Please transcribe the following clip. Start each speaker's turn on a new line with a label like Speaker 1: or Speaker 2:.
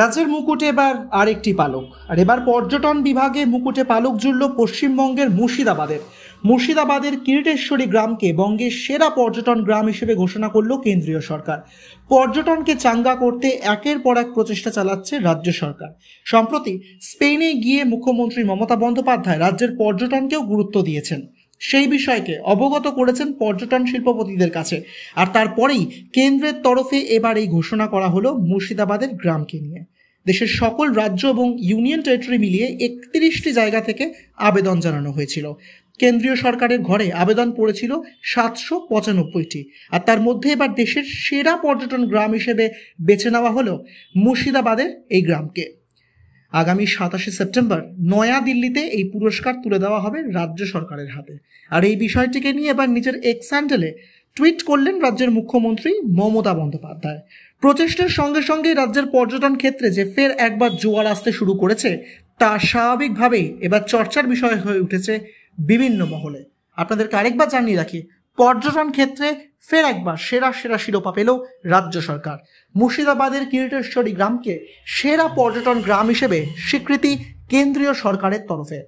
Speaker 1: রাজ্যের মুকুটে এবার আরেকটি পালক আর এবার পর্যটন বিভাগে মুকুটে পালক জুড়ল পশ্চিমবঙ্গের মুর্শিদাবাদের মুর্শিদাবাদের কিরিটেশ্বরী গ্রামকে বঙ্গের সেরা পর্যটন গ্রাম হিসেবে ঘোষণা করল কেন্দ্রীয় সরকার পর্যটনকে চাঙ্গা করতে একের পর এক প্রচেষ্টা চালাচ্ছে রাজ্য সরকার সম্প্রতি স্পেনে গিয়ে মুখ্যমন্ত্রী মমতা বন্দ্যোপাধ্যায় রাজ্যের পর্যটনকেও গুরুত্ব দিয়েছেন সেই বিষয়কে অবগত করেছেন পর্যটন শিল্পপতিদের কাছে আর তারপরেই কেন্দ্রের তরফে এবার এই ঘোষণা করা হলো মুর্শিদাবাদের গ্রামকে নিয়ে দেশের সকল রাজ্য এবং ইউনিয়ন টেরিটরি মিলিয়ে একত্রিশটি জায়গা থেকে আবেদন জানানো হয়েছিল কেন্দ্রীয় সরকারের ঘরে আবেদন পড়েছিল সাতশো পঁচানব্বইটি আর তার মধ্যে এবার দেশের সেরা পর্যটন গ্রাম হিসেবে বেছে নেওয়া হলো মুর্শিদাবাদের এই গ্রামকে আগামী সাতাশে সেপ্টেম্বর নয়া দিল্লিতে এই পুরস্কার তুলে দেওয়া হবে রাজ্য সরকারের হাতে আর এই বিষয়টিকে নিয়ে এবার নিজের এক্স হ্যান্ডেলে টুইট করলেন রাজ্যের মুখ্যমন্ত্রী মমতা বন্দ্যোপাধ্যায় প্রচেষ্টার সঙ্গে সঙ্গে রাজ্যের পর্যটন ক্ষেত্রে যে ফের একবার জোয়ার আসতে শুরু করেছে তা স্বাভাবিকভাবেই এবার চর্চার বিষয় হয়ে উঠেছে বিভিন্ন মহলে আপনাদেরকে আরেকবার জানিয়ে রাখি পর্যটন ক্ষেত্রে ফের একবার সেরা সেরা শিরোপা পেল রাজ্য সরকার মুর্শিদাবাদের কিরিটেশ্বরী গ্রামকে সেরা পর্যটন গ্রাম হিসেবে স্বীকৃতি কেন্দ্রীয় সরকারের তরফে